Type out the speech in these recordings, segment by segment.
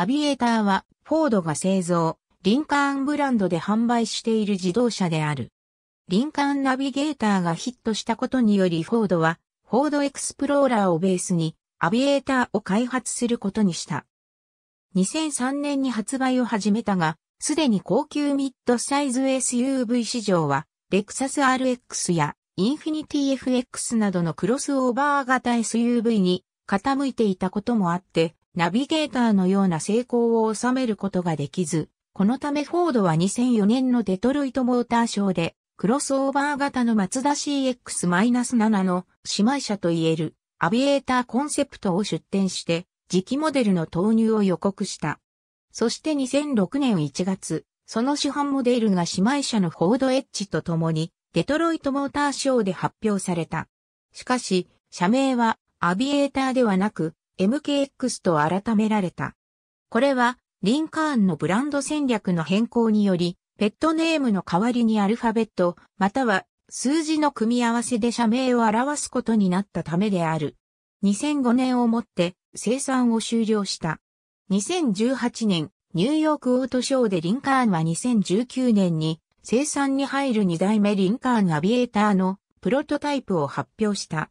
アビエーターは、フォードが製造、リンカーンブランドで販売している自動車である。リンカーンナビゲーターがヒットしたことによりフォードは、フォードエクスプローラーをベースに、アビエーターを開発することにした。2003年に発売を始めたが、すでに高級ミッドサイズ SUV 市場は、レクサス RX やインフィニティ FX などのクロスオーバー型 SUV に傾いていたこともあって、ナビゲーターのような成功を収めることができず、このためフォードは2004年のデトロイトモーターショーで、クロスオーバー型のマツダ CX-7 の姉妹車といえるアビエーターコンセプトを出展して、次期モデルの投入を予告した。そして2006年1月、その市販モデルが姉妹車のフォードエッジと共に、デトロイトモーターショーで発表された。しかし、社名はアビエーターではなく、MKX と改められた。これは、リンカーンのブランド戦略の変更により、ペットネームの代わりにアルファベット、または数字の組み合わせで社名を表すことになったためである。2005年をもって生産を終了した。2018年、ニューヨークオートショーでリンカーンは2019年に生産に入る2代目リンカーンアビエーターのプロトタイプを発表した。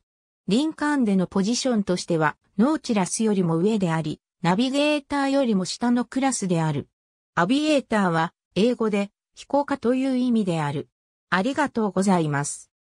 リンカーンでのポジションとしては、ノーチラスよりも上であり、ナビゲーターよりも下のクラスである。アビエーターは、英語で、飛行家という意味である。ありがとうございます。